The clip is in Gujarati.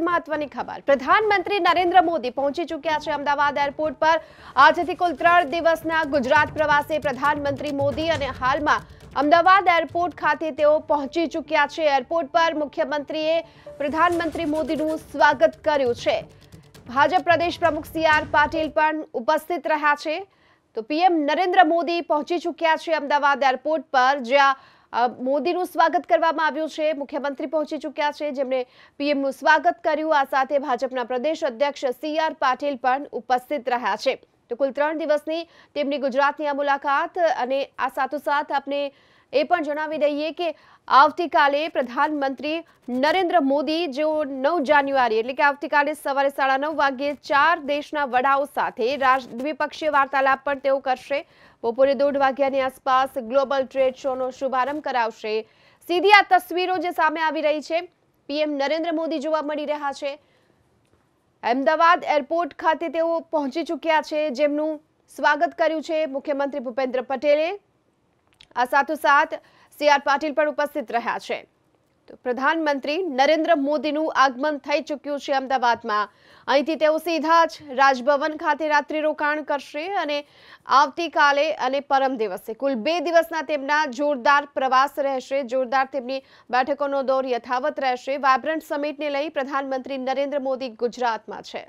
મહત્વની ખબર પ્રધાનમંત્રી નરેન્દ્ર મોદી પહોંચી ચૂક્યા છે અમદાવાદ એરપોર્ટ પર આજેથી કુલત્રણ દિવસના ગુજરાત પ્રવાસે પ્રધાનમંત્રી મોદી અને હાલમાં અમદાવાદ એરપોર્ટ ખાતે તેઓ પહોંચી ચૂક્યા છે એરપોર્ટ પર મુખ્યમંત્રીએ પ્રધાનમંત્રી મોદીનું સ્વાગત કર્યું છે ભાજપ પ્રદેશ પ્રમુખ સી આર પટેલ પણ ઉપસ્થિત રહ્યા છે તો પીએમ નરેન્દ્ર મોદી પહોંચી ચૂક્યા છે અમદાવાદ એરપોર્ટ પર જ્યાં અબ મોદીનું સ્વાગત કરવામાં આવ્યું છે મુખ્યમંત્રી પહોંચી ચૂક્યા છે જેમને પીએમનું સ્વાગત કર્યું આ સાથે ભાજપના પ્રદેશ અધ્યક્ષ સીઆર પટેલ પણ ઉપસ્થિત રહ્યા છે તો કુલ ત્રણ દિવસની તેમની ગુજરાતની આમ મુલાકાત અને આ સાથોસાથ આપણે એ પણ જણાવી દઈએ કે આવતીકાલે प्रधानमंत्री नरेंद्र મોદી જે 9 જાન્યુઆરી એટલે કે આવતીકાલે સવારે 9:30 વાગ્યે 4 દેશના વધાઉ સાથે દ્વિપક્ષીય વાર્તાલાપ પર તેઓ કરશે બપોરે 2:30 વાગ્યાની આસપાસ ગ્લોબલ ટ્રેડ શોનો શુભારંભ કરાવશે સીધી આ તસવીરો જે સામે આવી રહી છે પીએમ नरेंद्र મોદી જોવા મળી રહ્યા છે अहमदाबाद एयरपोर्ट ખાતે તેઓ પહોંચી ચૂક્યા છે જેમનું સ્વાગત કર્યું છે મુખ્યમંત્રી ભૂપેન્દ્ર પટેલ એસાથે સાથે સીઆર પાટીલ પણ ઉપસ્થિત રહ્યા છે પ્રધાનમંત્રી નરેન્દ્ર મોદીનું આગમન થઈ ચૂક્યું છે અમદાવાદમાં અહીંથી તેઓ સીધા જ રાજભવન ખાતે રાત્રિ રોકાણ કરશે અને આવતીકાલે અને પરમ દિવસે કુલ બે દિવસના તેમનો જોરદાર પ્રવાસ રહેશે જોરદાર તેમની બેઠકોનો દોર યથાવત રહેશે વાઇબ્રન્ટ સમિટને લઈ પ્રધાનમંત્રી નરેન્દ્ર મોદી ગુજરાતમાં છે